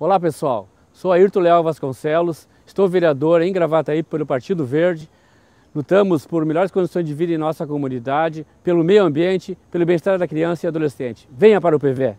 Olá pessoal, sou Ayrton Leal Vasconcelos, estou vereador em aí pelo Partido Verde. Lutamos por melhores condições de vida em nossa comunidade, pelo meio ambiente, pelo bem-estar da criança e adolescente. Venha para o PV!